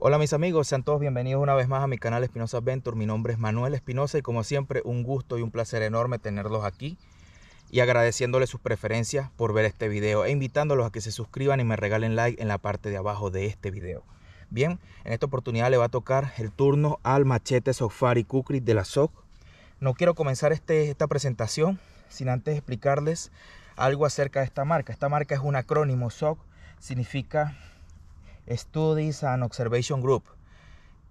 Hola mis amigos, sean todos bienvenidos una vez más a mi canal Espinosa Adventure Mi nombre es Manuel Espinosa y como siempre un gusto y un placer enorme tenerlos aquí y agradeciéndoles sus preferencias por ver este video e invitándolos a que se suscriban y me regalen like en la parte de abajo de este video. Bien, en esta oportunidad le va a tocar el turno al machete Sofari Kukri de la SOC. No quiero comenzar este, esta presentación sin antes explicarles algo acerca de esta marca. Esta marca es un acrónimo SOC, significa Studies and Observation Group.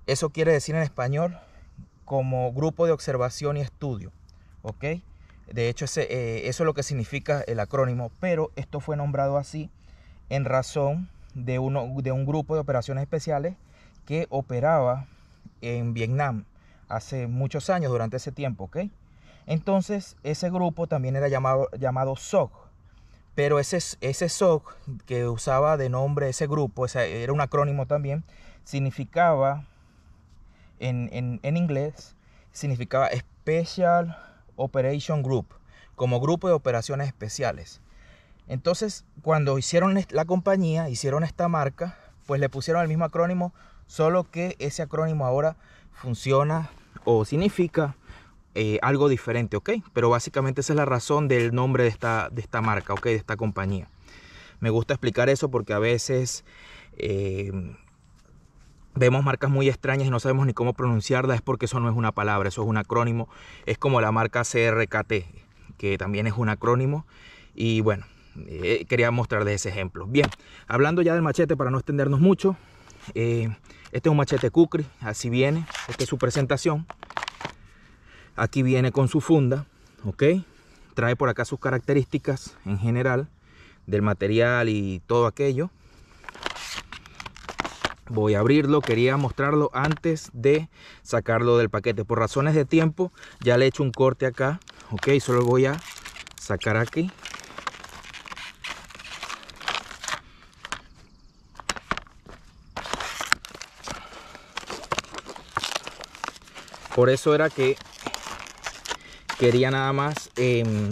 Eso quiere decir en español como grupo de observación y estudio. ¿Ok? De hecho, eh, eso es lo que significa el acrónimo, pero esto fue nombrado así en razón de, uno, de un grupo de operaciones especiales que operaba en Vietnam hace muchos años, durante ese tiempo, ¿ok? Entonces, ese grupo también era llamado, llamado SOC, pero ese, ese SOC que usaba de nombre ese grupo, era un acrónimo también, significaba en, en inglés, significaba Special Operation Group, como grupo de operaciones especiales. Entonces, cuando hicieron la compañía, hicieron esta marca, pues le pusieron el mismo acrónimo, solo que ese acrónimo ahora funciona o significa eh, algo diferente, ¿ok? Pero básicamente esa es la razón del nombre de esta, de esta marca, ¿ok? De esta compañía. Me gusta explicar eso porque a veces eh, vemos marcas muy extrañas y no sabemos ni cómo pronunciarlas, es porque eso no es una palabra, eso es un acrónimo. Es como la marca CRKT, que también es un acrónimo. Y bueno, eh, quería mostrarles ese ejemplo. Bien, hablando ya del machete para no extendernos mucho. este es un machete Kukri, así viene, esta es su presentación. Aquí viene con su funda, ¿ok? Trae por acá sus características en general del material y todo aquello. Voy a abrirlo, quería mostrarlo antes de sacarlo del paquete. Por razones de tiempo ya le he hecho un corte acá, ¿ok? Solo voy a sacar aquí. Por eso era que quería nada más em,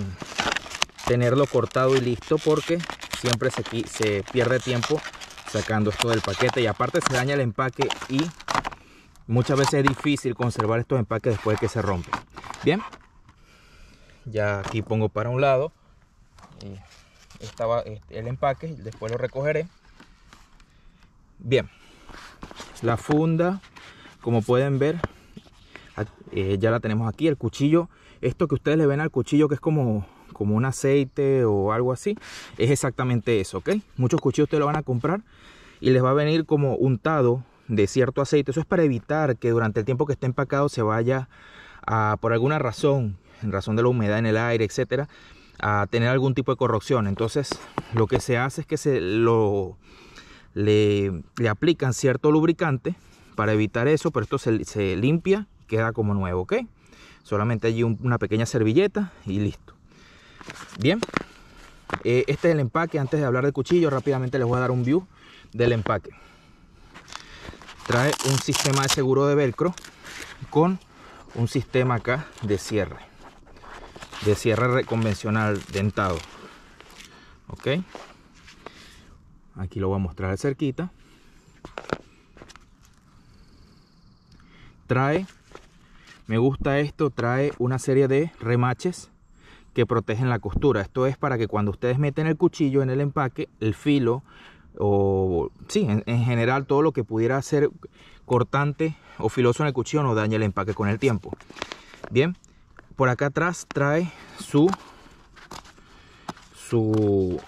tenerlo cortado y listo porque siempre se, pierde tiempo sacando esto del paquete y aparte se daña el empaque y muchas veces es difícil conservar estos empaques después de que se rompen bien ya aquí pongo para un lado eh, estaba este, el empaque después lo recogeré bien la funda como pueden ver eh, ya la tenemos aquí el cuchillo esto que ustedes le ven al cuchillo que es como, como un aceite o algo así, es exactamente eso, ¿ok? Muchos cuchillos ustedes lo van a comprar y les va a venir como untado de cierto aceite. Eso es para evitar que durante el tiempo que esté empacado se vaya a, por alguna razón, en razón de la humedad en el aire, etcétera, a tener algún tipo de corrupción. Entonces, lo que se hace es que se lo le, aplican cierto lubricante para evitar eso, pero esto se, se limpia, queda como nuevo, ¿ok? Solamente allí una pequeña servilleta y listo. Bien, eh, este es el empaque. Antes de hablar del cuchillo, rápidamente les voy a dar un view del empaque. Trae un sistema de seguro de velcro con un sistema acá de cierre. De cierre convencional dentado. Ok. Aquí lo voy a mostrar cerquita. Trae me gusta esto, trae una serie de remaches que protegen la costura. Esto es para que cuando ustedes meten el cuchillo en el empaque, el filo o sí, en, general todo lo que pudiera ser cortante o filoso en el cuchillo no daña el empaque con el tiempo. Bien, por acá atrás trae su su,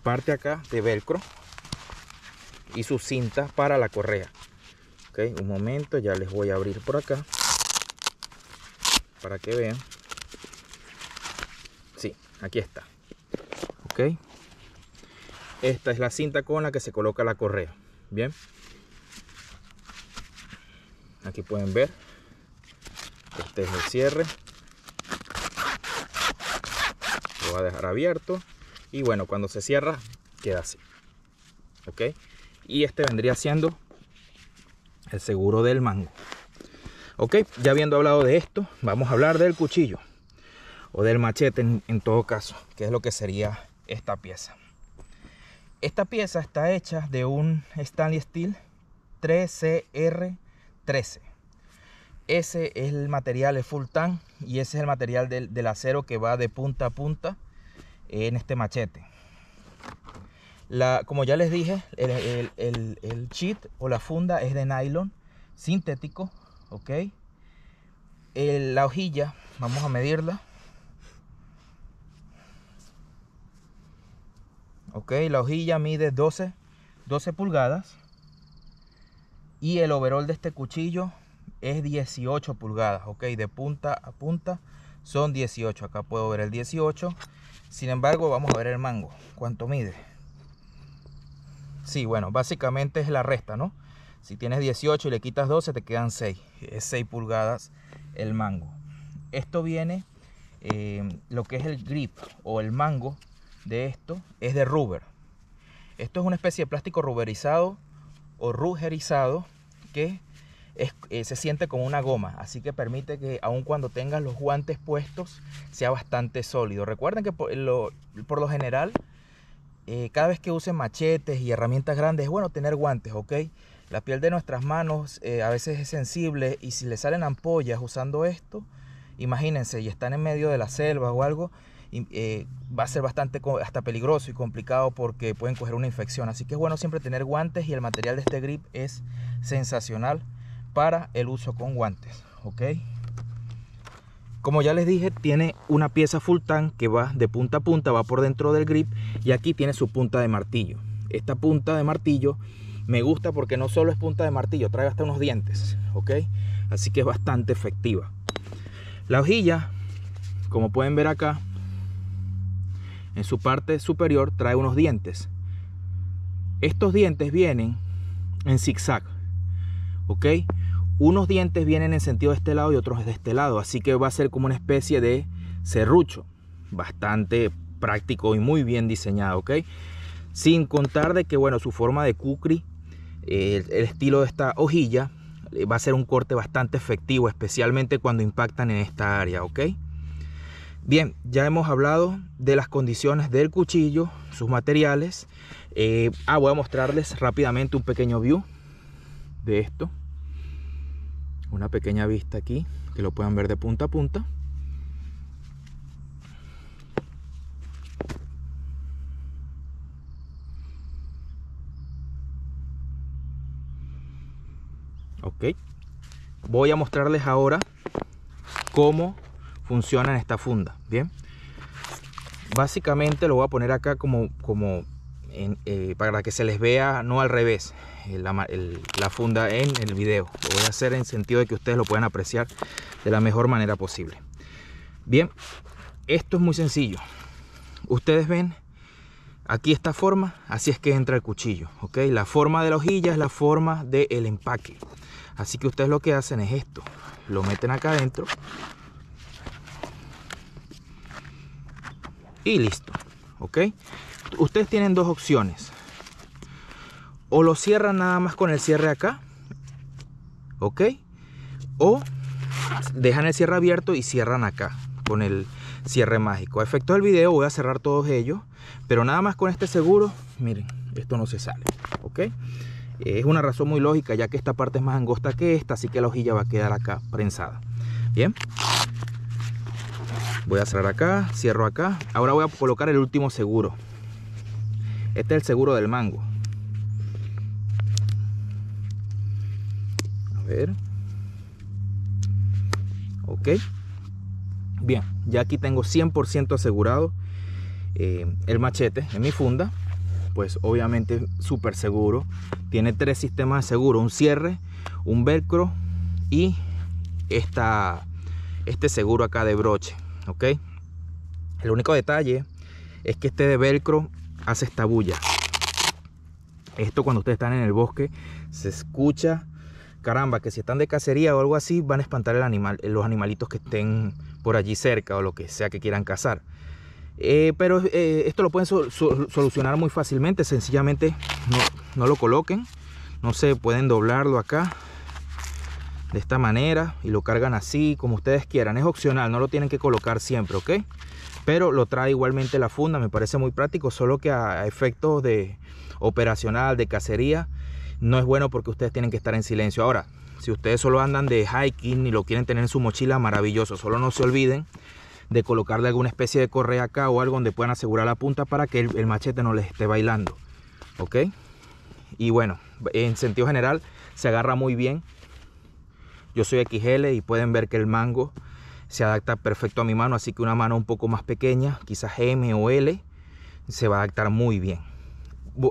parte acá de velcro y su cinta para la correa. Okay, un momento, ya les voy a abrir por acá para que vean. Sí, aquí está. Ok. Esta es la cinta con la que se coloca la correa. Bien. Aquí pueden ver. Este es el cierre. Lo va a dejar abierto. Y bueno, cuando se cierra, queda así. Ok. Y este vendría siendo el seguro del mango. Ok, ya habiendo hablado de esto, vamos a hablar del cuchillo o del machete en, todo caso, que es lo que sería esta pieza. Esta pieza está hecha de un Stanley Steel 3CR13. Ese es el material, de full tan, y ese es el material del, acero que va de punta a punta en este machete. como ya les dije, el, el, el, o la funda es de nylon sintético ok eh, la hojilla vamos a medirla ok la hojilla mide 12 12 pulgadas y el overall de este cuchillo es 18 pulgadas ok de punta a punta son 18 acá puedo ver el 18 sin embargo vamos a ver el mango cuánto mide Sí, bueno, básicamente es la resta, ¿no? Si tienes 18 y le quitas 12, te quedan 6. Es 6 pulgadas el mango. Esto viene, eh, lo que es el grip o el mango de esto es de rubber. Esto es una especie de plástico rubberizado o rugerizado que eh, se siente como una goma, así que permite que aun cuando tengas los guantes puestos sea bastante sólido. Recuerden que por lo, general, eh, cada vez que usen machetes y herramientas grandes, es bueno tener guantes, ¿ok? La piel de nuestras manos eh, a veces es sensible y si le salen ampollas usando esto, imagínense, y están en medio de la selva o algo, eh, va a ser bastante hasta peligroso y complicado porque pueden coger una infección. Así que es bueno siempre tener guantes y el material de este grip es sensacional para el uso con guantes. ¿ok? Como ya les dije, tiene una pieza full tan que va de punta a punta, va por dentro del grip y aquí tiene su punta de martillo. Esta punta de martillo me gusta porque no solo es punta de martillo, trae hasta unos dientes, ¿ok? Así que es bastante efectiva. La hojilla, como pueden ver acá, en su parte superior trae unos dientes. Estos dientes vienen en zigzag, ¿ok? Unos dientes vienen en sentido de este lado y otros de este lado, así que va a ser como una especie de serrucho, bastante práctico y muy bien diseñado, ¿ok? Sin contar de que, bueno, su forma de cucri el, estilo de esta hojilla eh, va a ser un corte bastante efectivo, especialmente cuando impactan en esta área, ¿ok? Bien, ya hemos hablado de las condiciones del cuchillo, sus materiales. Eh, ah, voy a mostrarles rápidamente un pequeño view de esto. Una pequeña vista aquí, que lo puedan ver de punta a punta. Voy a mostrarles ahora cómo funciona esta funda, ¿bien? Básicamente lo voy a poner acá como, como eh, para que se les vea no al revés eh, la funda en el video. Lo voy a hacer en sentido de que ustedes lo puedan apreciar de la mejor manera posible. Bien, esto es muy sencillo. Ustedes ven aquí esta forma, así es que entra el cuchillo. ¿ok? La forma de la hojilla es la forma del el empaque. Así que ustedes lo que hacen es esto. Lo meten acá adentro. Y listo. ¿Ok? Ustedes tienen dos opciones. O lo cierran nada más con el cierre acá. ¿Ok? O dejan el cierre abierto y cierran acá con el cierre mágico. A efecto del video voy a cerrar todos ellos. Pero nada más con este seguro, miren, esto no se sale. ¿Ok? es una razón muy lógica, ya que esta parte es más angosta que esta, así que la hojilla va a quedar acá prensada. Bien. Voy a cerrar acá, cierro acá. Ahora voy a colocar el último seguro. Este es el seguro del mango. A ver. Ok. Bien, ya aquí tengo 100% asegurado eh, el machete en mi funda pues obviamente súper seguro. Tiene tres sistemas de seguro, un cierre, un velcro y esta, este seguro acá de broche, ¿ok? El único detalle es que este de velcro hace esta bulla. Esto cuando ustedes están en el bosque se escucha, caramba, que si están de cacería o algo así van a espantar el animal, los animalitos que estén por allí cerca o lo que sea que quieran cazar. Eh, pero eh, esto lo pueden solucionar muy fácilmente. Sencillamente no, lo coloquen. No sé, pueden doblarlo acá. De esta manera. Y lo cargan así, como ustedes quieran. Es opcional, no lo tienen que colocar siempre, ¿ok? Pero lo trae igualmente la funda. Me parece muy práctico. Solo que a, a efectos de operacional, de cacería, no es bueno porque ustedes tienen que estar en silencio. Ahora, si ustedes solo andan de hiking y lo quieren tener en su mochila, maravilloso. Solo no se olviden de colocarle alguna especie de correa acá o algo donde puedan asegurar la punta para que el, machete no les esté bailando. ¿Ok? Y bueno, en sentido general se agarra muy bien. Yo soy XL y pueden ver que el mango se adapta perfecto a mi mano, así que una mano un poco más pequeña, quizás M o L, se va a adaptar muy bien.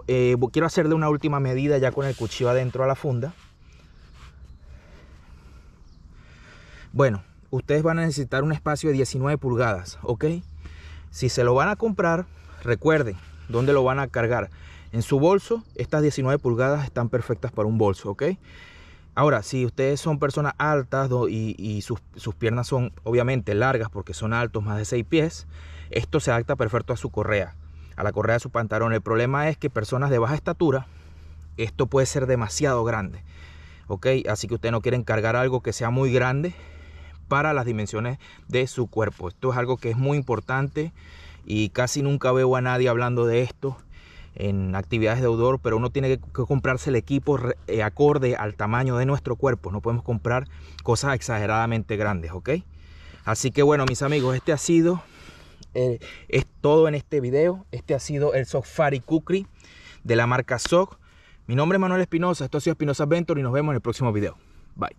Eh, quiero hacerle una última medida ya con el cuchillo adentro a la funda. Bueno, ustedes van a necesitar un espacio de 19 pulgadas, ¿ok? Si se lo van a comprar, recuerden dónde lo van a cargar. En su bolso, estas 19 pulgadas están perfectas para un bolso, ¿ok? Ahora, si ustedes son personas altas y, sus, sus, piernas son obviamente largas porque son altos, más de 6 pies, esto se adapta perfecto a su correa, a la correa de su pantalón. El problema es que personas de baja estatura, esto puede ser demasiado grande, ¿ok? Así que ustedes no quieren cargar algo que sea muy grande para las dimensiones de su cuerpo. Esto es algo que es muy importante y casi nunca veo a nadie hablando de esto en actividades de odor, pero uno tiene que comprarse el equipo eh, acorde al tamaño de nuestro cuerpo. No podemos comprar cosas exageradamente grandes, ¿ok? Así que bueno, mis amigos, este ha sido eh, es todo en este video. Este ha sido el Fari Kukri de la marca SOC. Mi nombre es Manuel Espinosa, esto ha sido Espinosa Ventura y nos vemos en el próximo video. Bye.